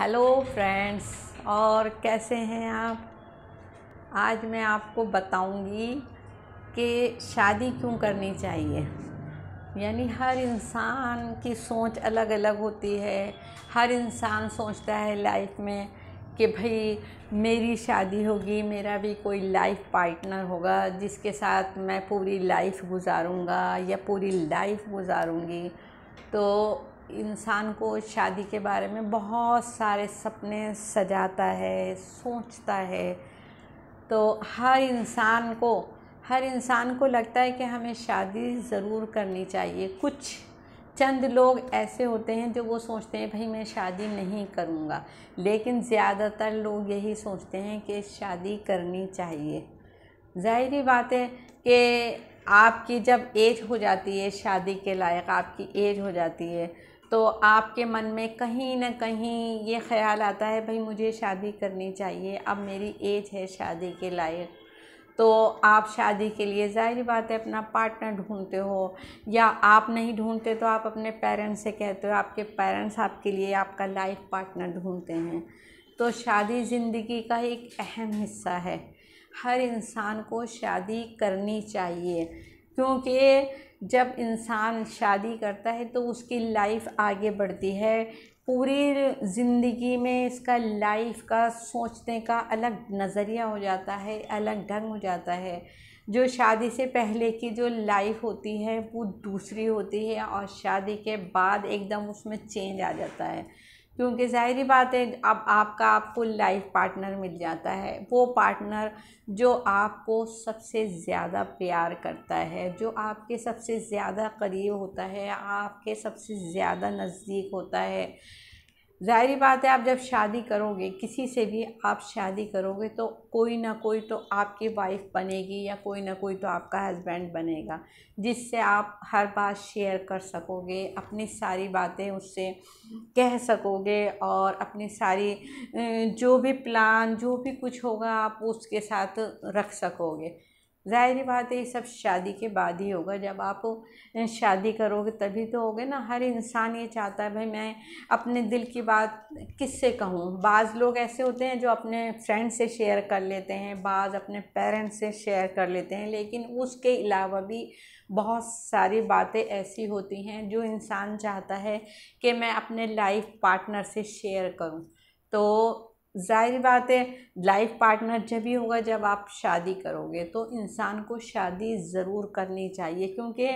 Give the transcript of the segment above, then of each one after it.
hello friends और कैसे हैं आप आज मैं आपको बताऊंगी कि शादी क्यों करनी चाहिए यानी हर इंसान की सोच अलग अलग होती है हर इंसान सोचता है लाइफ में कि भाई मेरी शादी होगी मेरा भी कोई लाइफ पार्टनर होगा जिसके साथ मैं पूरी लाइफ गुजारूंगा या पूरी लाइफ गुजारूंगी तो इंसान को शादी के बारे में बहुत सारे सपने सजाता है सोचता है तो हर इंसान को हर इंसान को लगता है कि हमें शादी ज़रूर करनी चाहिए कुछ चंद लोग ऐसे होते हैं जो वो सोचते हैं भाई मैं शादी नहीं करूँगा लेकिन ज़्यादातर लोग यही सोचते हैं कि शादी करनी चाहिए ज़ाहरी बात है कि आपकी जब एज हो जाती है शादी के लायक आपकी एज हो जाती है तो आपके मन में कहीं ना कहीं ये ख्याल आता है भाई मुझे शादी करनी चाहिए अब मेरी एज है शादी के लायक तो आप शादी के लिए ज़ाहिर बात है अपना पार्टनर ढूंढते हो या आप नहीं ढूंढते तो आप अपने पेरेंट्स से कहते हो आपके पेरेंट्स आपके लिए आपका लाइफ पार्टनर ढूंढते हैं तो शादी ज़िंदगी का एक अहम हिस्सा है हर इंसान को शादी करनी चाहिए क्योंकि जब इंसान शादी करता है तो उसकी लाइफ आगे बढ़ती है पूरी ज़िंदगी में इसका लाइफ का सोचने का अलग नज़रिया हो जाता है अलग ढंग हो जाता है जो शादी से पहले की जो लाइफ होती है वो दूसरी होती है और शादी के बाद एकदम उसमें चेंज आ जाता है क्योंकि ज़ाहरी बात है अब आपका फुल लाइफ पार्टनर मिल जाता है वो पार्टनर जो आपको सबसे ज़्यादा प्यार करता है जो आपके सबसे ज़्यादा करीब होता है आपके सबसे ज़्यादा नज़दीक होता है ज़ाहरी बात है आप जब शादी करोगे किसी से भी आप शादी करोगे तो कोई ना कोई तो आपकी वाइफ बनेगी या कोई ना कोई तो आपका हस्बैंड बनेगा जिससे आप हर बात शेयर कर सकोगे अपनी सारी बातें उससे कह सकोगे और अपनी सारी जो भी प्लान जो भी कुछ होगा आप उसके साथ रख सकोगे ज़ाहिर बात है ये सब शादी के बाद ही होगा जब आप शादी करोगे तभी तो होगे ना हर इंसान ये चाहता है भाई मैं अपने दिल की बात किससे कहूँ बाज़ लोग ऐसे होते हैं जो अपने फ्रेंड से शेयर कर लेते हैं बाज़ अपने पेरेंट्स से शेयर कर लेते हैं लेकिन उसके अलावा भी बहुत सारी बातें ऐसी होती हैं जो इंसान चाहता है कि मैं अपने लाइफ पार्टनर से शेयर करूँ तो जाहिर बात है लाइफ पार्टनर जब भी होगा जब आप शादी करोगे तो इंसान को शादी ज़रूर करनी चाहिए क्योंकि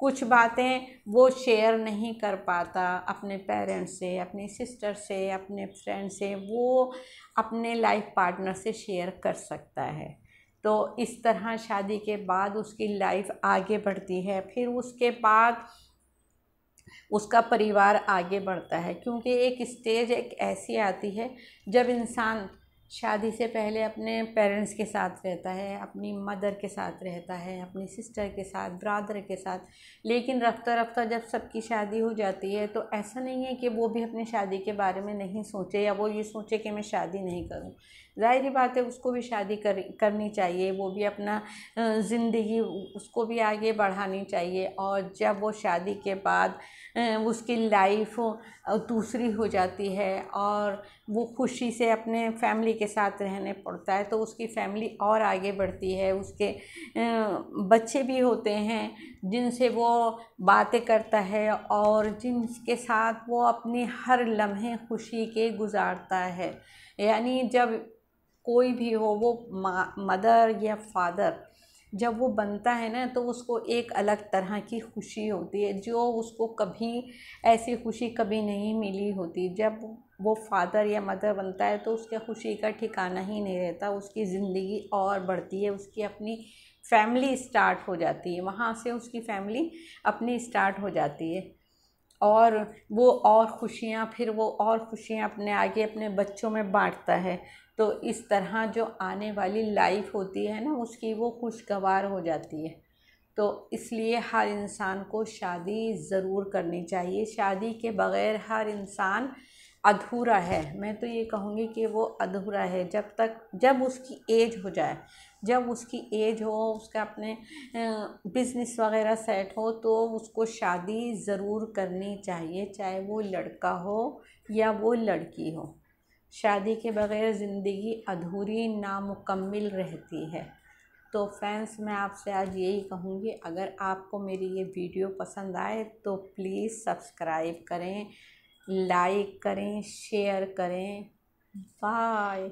कुछ बातें वो शेयर नहीं कर पाता अपने पेरेंट्स से अपने सिस्टर से अपने फ्रेंड से वो अपने लाइफ पार्टनर से शेयर कर सकता है तो इस तरह शादी के बाद उसकी लाइफ आगे बढ़ती है फिर उसके बाद उसका परिवार आगे बढ़ता है क्योंकि एक स्टेज एक ऐसी आती है जब इंसान शादी से पहले अपने पेरेंट्स के साथ रहता है अपनी मदर के साथ रहता है अपनी सिस्टर के साथ ब्रादर के साथ लेकिन रफ्ता रफ्ता जब सबकी शादी हो जाती है तो ऐसा नहीं है कि वो भी अपनी शादी के बारे में नहीं सोचे या वो ये सोचे कि मैं शादी नहीं करूँ जाहिर बात है उसको भी शादी कर करनी चाहिए वो भी अपना ज़िंदगी उसको भी आगे बढ़ानी चाहिए और जब वो शादी के बाद उसकी लाइफ दूसरी हो जाती है और वो खुशी से अपने फैमिली के साथ रहने पड़ता है तो उसकी फैमिली और आगे बढ़ती है उसके बच्चे भी होते हैं जिनसे वो बातें करता है और जिनके साथ वो अपने हर लम्हे खुशी के गुजारता है यानी जब कोई भी हो वो मदर या फादर जब वो बनता है ना तो उसको एक अलग तरह की खुशी होती है जो उसको कभी ऐसी खुशी कभी नहीं मिली होती जब वो फादर या मदर बनता है तो उसके खुशी का ठिकाना ही नहीं रहता उसकी ज़िंदगी और बढ़ती है उसकी अपनी फैमिली स्टार्ट हो जाती है वहाँ से उसकी फैमिली अपनी स्टार्ट हो जाती है और वो और खुशियाँ फिर वो और खुशियाँ अपने आगे अपने बच्चों में बांटता है तो इस तरह जो आने वाली लाइफ होती है ना उसकी वो खुशगवार हो जाती है तो इसलिए हर इंसान को शादी ज़रूर करनी चाहिए शादी के बग़ैर हर इंसान अधूरा है मैं तो ये कहूँगी कि वो अधूरा है जब तक जब उसकी एज हो जाए जब उसकी एज हो उसका अपने बिज़नेस वगैरह सेट हो तो उसको शादी ज़रूर करनी चाहिए चाहे वो लड़का हो या वो लड़की हो शादी के बग़ैर ज़िंदगी अधूरी नामुकम्मल रहती है तो फ्रेंड्स मैं आपसे आज यही कहूँगी अगर आपको मेरी ये वीडियो पसंद आए तो प्लीज़ सब्सक्राइब करें लाइक करें शेयर करें बाय